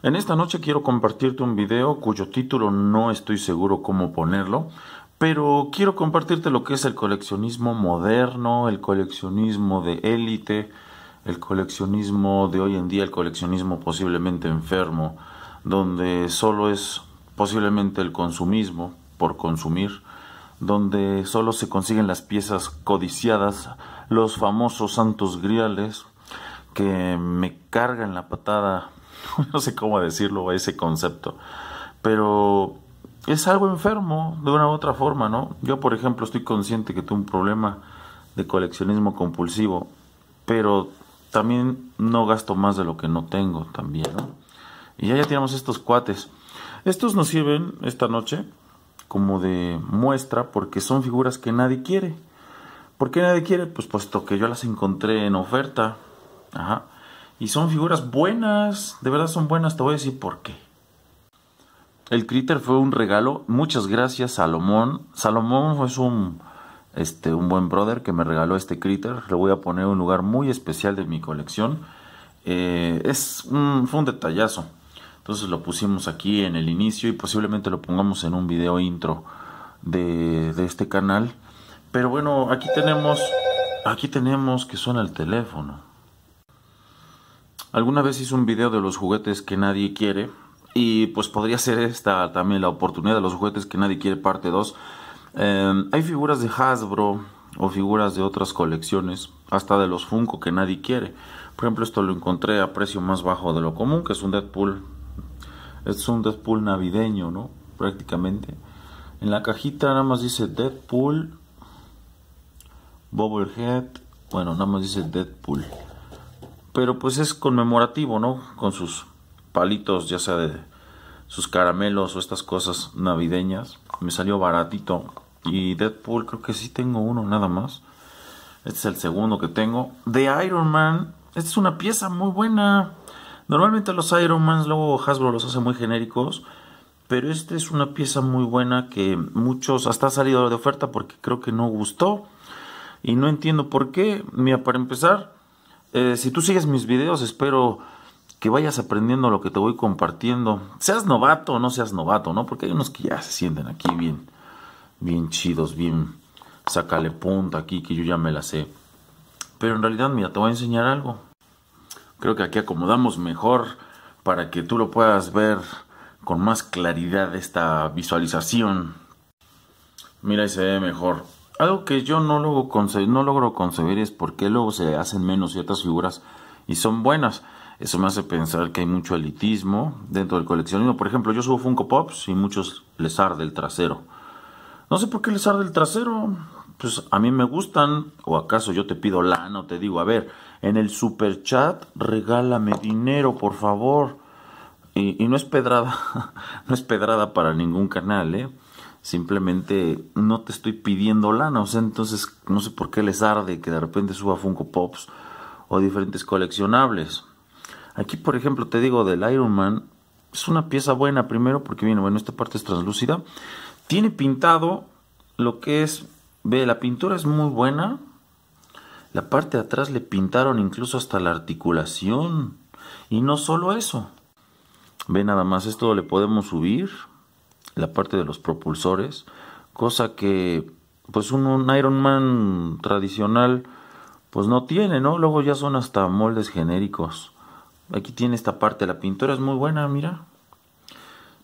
En esta noche quiero compartirte un video cuyo título no estoy seguro cómo ponerlo, pero quiero compartirte lo que es el coleccionismo moderno, el coleccionismo de élite, el coleccionismo de hoy en día, el coleccionismo posiblemente enfermo, donde solo es posiblemente el consumismo por consumir, donde solo se consiguen las piezas codiciadas, los famosos santos griales que me cargan la patada no sé cómo decirlo, a ese concepto, pero es algo enfermo de una u otra forma, ¿no? Yo, por ejemplo, estoy consciente que tengo un problema de coleccionismo compulsivo, pero también no gasto más de lo que no tengo también, ¿no? Y ya, ya tenemos estos cuates. Estos nos sirven esta noche como de muestra porque son figuras que nadie quiere. ¿Por qué nadie quiere? Pues puesto que yo las encontré en oferta. Ajá. Y son figuras buenas, de verdad son buenas, te voy a decir por qué. El Critter fue un regalo, muchas gracias Salomón. Salomón es un, este, un buen brother que me regaló este Critter. Le voy a poner un lugar muy especial de mi colección. Eh, es un, fue un detallazo. Entonces lo pusimos aquí en el inicio y posiblemente lo pongamos en un video intro de, de este canal. Pero bueno, aquí tenemos, aquí tenemos que suena el teléfono. Alguna vez hice un video de los juguetes que nadie quiere y pues podría ser esta también la oportunidad de los juguetes que nadie quiere parte 2. Em, hay figuras de Hasbro o figuras de otras colecciones, hasta de los Funko que nadie quiere. Por ejemplo, esto lo encontré a precio más bajo de lo común, que es un Deadpool. es un Deadpool navideño, ¿no? Prácticamente. En la cajita nada más dice Deadpool, Bobblehead, bueno, nada más dice Deadpool pero pues es conmemorativo, ¿no? Con sus palitos, ya sea de sus caramelos o estas cosas navideñas. Me salió baratito. Y Deadpool creo que sí tengo uno nada más. Este es el segundo que tengo. De Iron Man. Esta es una pieza muy buena. Normalmente los Iron Man, luego Hasbro los hace muy genéricos. Pero esta es una pieza muy buena que muchos hasta ha salido de oferta porque creo que no gustó. Y no entiendo por qué. Mira, para empezar, eh, si tú sigues mis videos, espero que vayas aprendiendo lo que te voy compartiendo. Seas novato o no seas novato, ¿no? Porque hay unos que ya se sienten aquí bien, bien chidos, bien sácale punta aquí, que yo ya me la sé. Pero en realidad, mira, te voy a enseñar algo. Creo que aquí acomodamos mejor para que tú lo puedas ver con más claridad esta visualización. Mira y se ve mejor. Algo que yo no logro, concebir, no logro concebir es por qué luego se hacen menos ciertas figuras y son buenas. Eso me hace pensar que hay mucho elitismo dentro del coleccionismo. Por ejemplo, yo subo Funko Pops y muchos les arde el trasero. No sé por qué les arde el trasero. Pues a mí me gustan. ¿O acaso yo te pido lana o te digo, a ver, en el super chat regálame dinero, por favor? Y, y no es pedrada, no es pedrada para ningún canal, ¿eh? simplemente no te estoy pidiendo lana, o sea, entonces no sé por qué les arde que de repente suba Funko Pops o diferentes coleccionables. Aquí, por ejemplo, te digo del Iron Man, es una pieza buena primero porque viene, bueno, esta parte es translúcida, tiene pintado lo que es, ve, la pintura es muy buena, la parte de atrás le pintaron incluso hasta la articulación y no solo eso. Ve nada más, esto le podemos subir la parte de los propulsores, cosa que pues un, Iron Man tradicional pues no tiene, ¿no? Luego ya son hasta moldes genéricos. Aquí tiene esta parte, la pintura es muy buena, mira.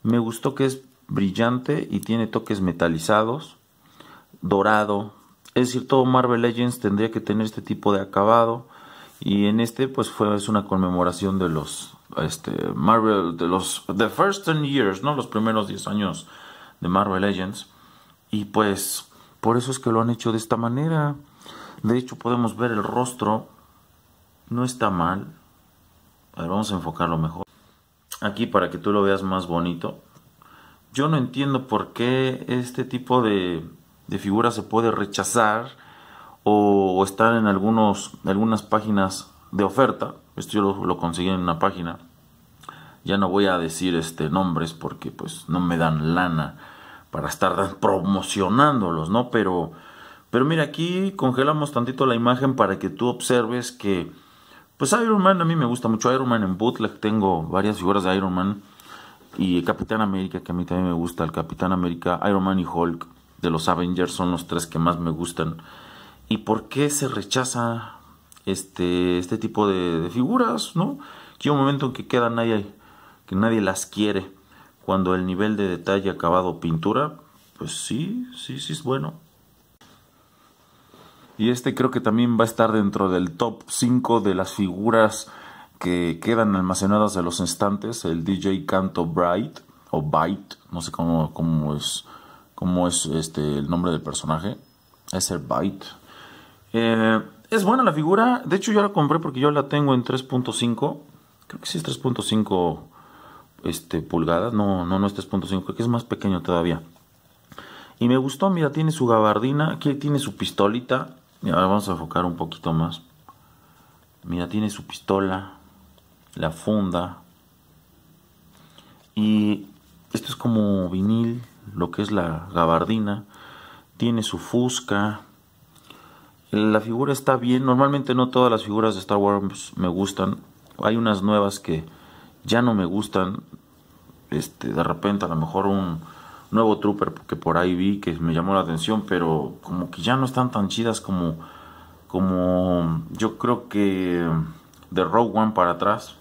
Me gustó que es brillante y tiene toques metalizados, dorado. Es decir, todo Marvel Legends tendría que tener este tipo de acabado. Y en este, pues fue, es una conmemoración de los este, Marvel, de los The First 10 Years, ¿no? Los primeros 10 años de Marvel Legends. Y pues por eso es que lo han hecho de esta manera. De hecho podemos ver el rostro. No está mal. A vamos a enfocarlo mejor. Aquí para que tú lo veas más bonito. Yo no entiendo por qué este tipo de, de figura se puede rechazar o, o estar en algunos, algunas páginas de oferta esto yo lo, conseguí en una página. Ya no voy a decir este nombres porque pues no me dan lana para estar promocionándolos, ¿no? Pero, pero mira, aquí congelamos tantito la imagen para que tú observes que, pues Iron Man, a mí me gusta mucho Iron Man en bootleg, tengo varias figuras de Iron Man y Capitán América, que a mí también me gusta, el Capitán América, Iron Man y Hulk de los Avengers son los tres que más me gustan. ¿Y por qué se rechaza este, este tipo de, figuras, ¿no? Que un momento en que quedan ahí que nadie las quiere, cuando el nivel de detalle acabado pintura, pues sí, sí, sí es bueno. Y este creo que también va a estar dentro del top 5 de las figuras que quedan almacenadas de los instantes, el DJ Canto Bright o Byte, no sé cómo, cómo es, cómo es este, el nombre del personaje, es el Bite Eh, es buena la figura. De hecho, yo la compré porque yo la tengo en 3.5. Creo que sí es 3.5 este, pulgadas. No, no, no es 3.5. Creo que es más pequeño todavía. Y me gustó. Mira, tiene su gabardina. Aquí tiene su pistolita. ahora vamos a enfocar un poquito más. Mira, tiene su pistola. La funda. Y esto es como vinil. Lo que es la gabardina. Tiene su fusca la figura está bien. Normalmente no todas las figuras de Star Wars me gustan. Hay unas nuevas que ya no me gustan. Este, de repente a lo mejor un nuevo trooper que por ahí vi que me llamó la atención, pero como que ya no están tan chidas como como yo creo que de Rogue One para atrás.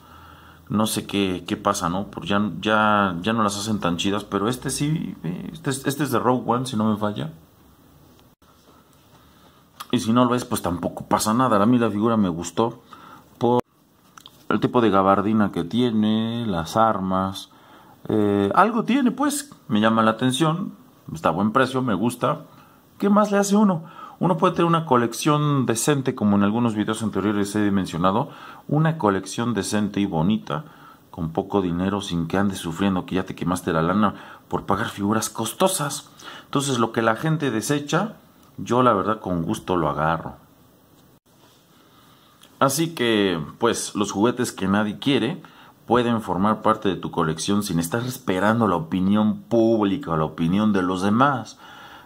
No sé qué, qué pasa, ¿no? Porque ya, ya, ya no las hacen tan chidas, pero este sí, eh, este, este es de Rogue One, si no me falla. Y si no lo es, pues tampoco pasa nada. A mí la figura me gustó por el tipo de gabardina que tiene, las armas. Eh, algo tiene, pues, me llama la atención. Está a buen precio, me gusta. ¿Qué más le hace uno? Uno puede tener una colección decente, como en algunos videos anteriores he mencionado, una colección decente y bonita, con poco dinero, sin que andes sufriendo que ya te quemaste la lana por pagar figuras costosas. Entonces lo que la gente desecha, yo la verdad con gusto lo agarro. Así que, pues, los juguetes que nadie quiere pueden formar parte de tu colección sin estar esperando la opinión pública o la opinión de los demás.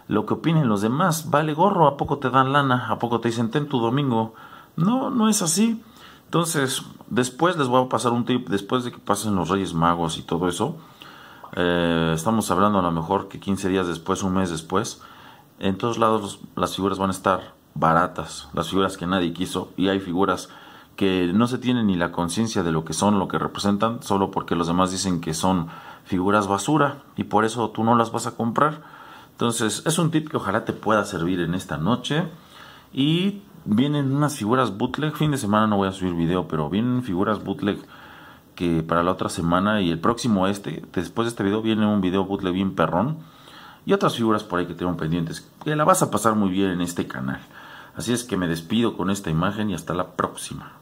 Lo que opinen los demás vale gorro, ¿a poco te dan lana? ¿A poco te dicen ten tu domingo? No, no es así. Entonces, después les voy a pasar un tip, después de que pasen los Reyes Magos y todo eso, eh, estamos hablando a lo mejor que 15 días después, un mes después, en todos lados las figuras van a estar baratas, las figuras que nadie quiso, y hay figuras que no se tienen ni la conciencia de lo que son, lo que representan, solo porque los demás dicen que son figuras basura y por eso tú no las vas a comprar. Entonces es un tip que ojalá te pueda servir en esta noche. Y vienen unas figuras bootleg, fin de semana no voy a subir video, pero vienen figuras bootleg que para la otra semana y el próximo este, después de este video viene un video bootleg bien perrón y otras figuras por ahí que tengo pendientes, que la vas a pasar muy bien en este canal. Así es que me despido con esta imagen y hasta la próxima.